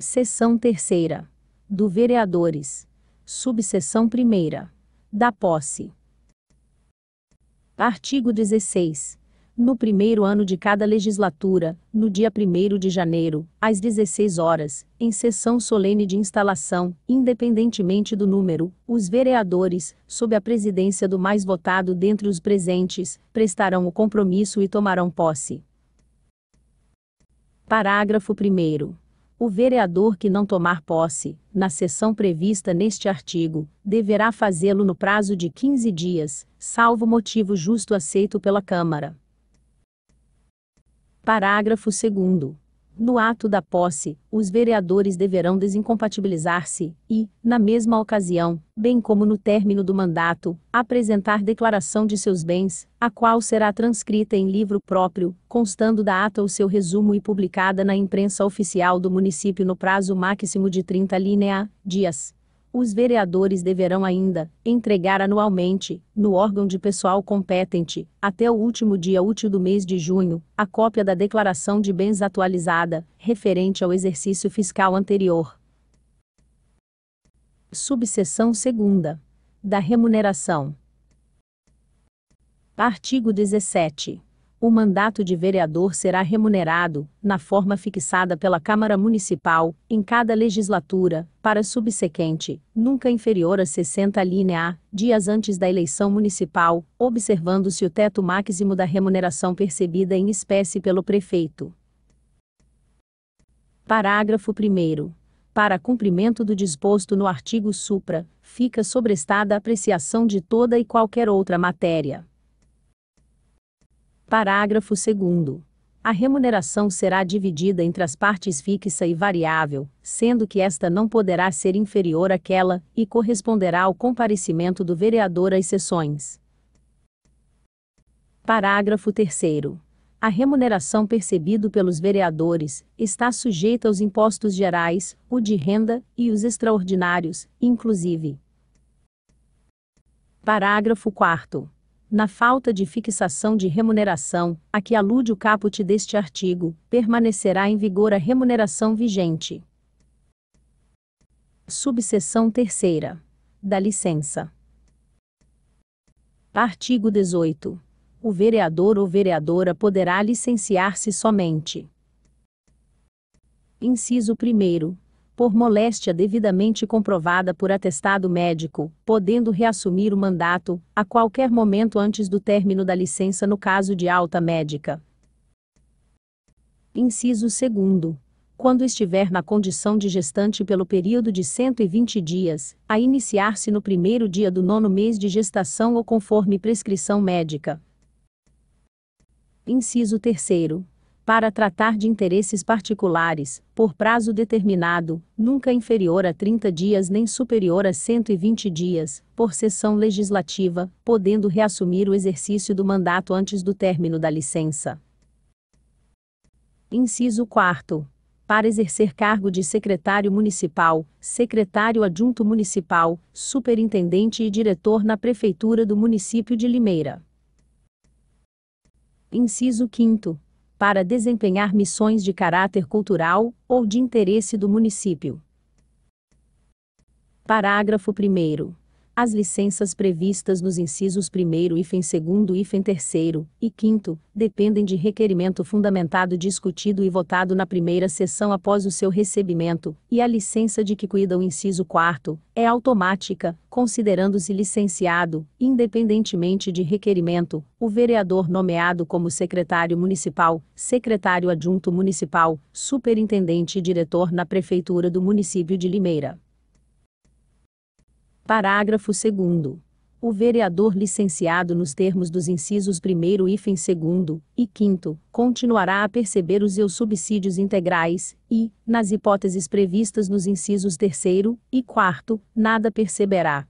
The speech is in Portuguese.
Seção terceira. Do vereadores. Subseção primeira. Da posse. Artigo 16. No primeiro ano de cada legislatura, no dia 1 de janeiro, às 16 horas, em sessão solene de instalação, independentemente do número, os vereadores, sob a presidência do mais votado dentre os presentes, prestarão o compromisso e tomarão posse. Parágrafo 1. O vereador que não tomar posse, na sessão prevista neste artigo, deverá fazê-lo no prazo de 15 dias, salvo motivo justo aceito pela Câmara. Parágrafo 2. No ato da posse, os vereadores deverão desincompatibilizar-se e, na mesma ocasião, bem como no término do mandato, apresentar declaração de seus bens, a qual será transcrita em livro próprio, constando da ata o seu resumo e publicada na imprensa oficial do município no prazo máximo de 30 linea, dias os vereadores deverão ainda entregar anualmente, no órgão de pessoal competente, até o último dia útil do mês de junho, a cópia da declaração de bens atualizada, referente ao exercício fiscal anterior. Subseção 2 da remuneração. Artigo 17 o mandato de vereador será remunerado, na forma fixada pela Câmara Municipal, em cada legislatura, para subsequente, nunca inferior a 60 linha a dias antes da eleição municipal, observando-se o teto máximo da remuneração percebida em espécie pelo prefeito. Parágrafo 1 para cumprimento do disposto no artigo supra, fica sobrestada a apreciação de toda e qualquer outra matéria. Parágrafo 2. A remuneração será dividida entre as partes fixa e variável, sendo que esta não poderá ser inferior àquela, e corresponderá ao comparecimento do vereador às sessões. Parágrafo 3 a remuneração percebida pelos vereadores está sujeita aos impostos gerais, o de renda e os extraordinários, inclusive. Parágrafo 4 na falta de fixação de remuneração, a que alude o caput deste artigo, permanecerá em vigor a remuneração vigente. Subseção terceira. Da licença. Artigo 18. O vereador ou vereadora poderá licenciar-se somente. Inciso 1 por moléstia devidamente comprovada por atestado médico, podendo reassumir o mandato, a qualquer momento antes do término da licença no caso de alta médica. Inciso 2 quando estiver na condição de gestante pelo período de 120 dias, a iniciar-se no primeiro dia do nono mês de gestação ou conforme prescrição médica. Inciso 3 para tratar de interesses particulares, por prazo determinado, nunca inferior a 30 dias nem superior a 120 dias, por sessão legislativa, podendo reassumir o exercício do mandato antes do término da licença. Inciso 4 para exercer cargo de secretário municipal, secretário adjunto municipal, superintendente e diretor na prefeitura do município de Limeira. Inciso 5 para desempenhar missões de caráter cultural ou de interesse do município. Parágrafo 1 as licenças previstas nos incisos 1 e 2 e 3 e 5 dependem de requerimento fundamentado discutido e votado na primeira sessão após o seu recebimento, e a licença de que cuida o inciso 4 é automática, considerando-se licenciado, independentemente de requerimento, o vereador nomeado como secretário municipal, secretário adjunto municipal, superintendente e diretor na prefeitura do município de Limeira. Parágrafo 2. O vereador licenciado nos termos dos incisos 1 e 2 e 5 continuará a perceber os seus subsídios integrais e, nas hipóteses previstas nos incisos 3 e 4, nada perceberá.